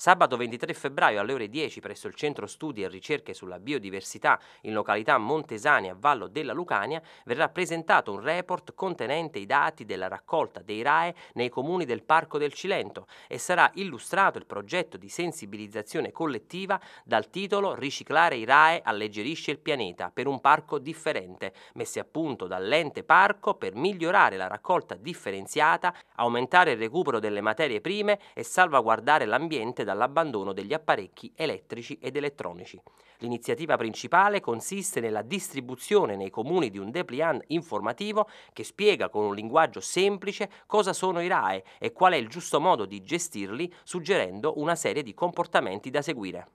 Sabato 23 febbraio alle ore 10 presso il Centro Studi e Ricerche sulla Biodiversità in località Montesani a Vallo della Lucania verrà presentato un report contenente i dati della raccolta dei RAE nei comuni del Parco del Cilento e sarà illustrato il progetto di sensibilizzazione collettiva dal titolo Riciclare i RAE alleggerisce il pianeta per un parco differente, messi a punto dall'ente parco per migliorare la raccolta differenziata, aumentare il recupero delle materie prime e salvaguardare l'ambiente dall'abbandono degli apparecchi elettrici ed elettronici. L'iniziativa principale consiste nella distribuzione nei comuni di un dépliant informativo che spiega con un linguaggio semplice cosa sono i RAE e qual è il giusto modo di gestirli, suggerendo una serie di comportamenti da seguire.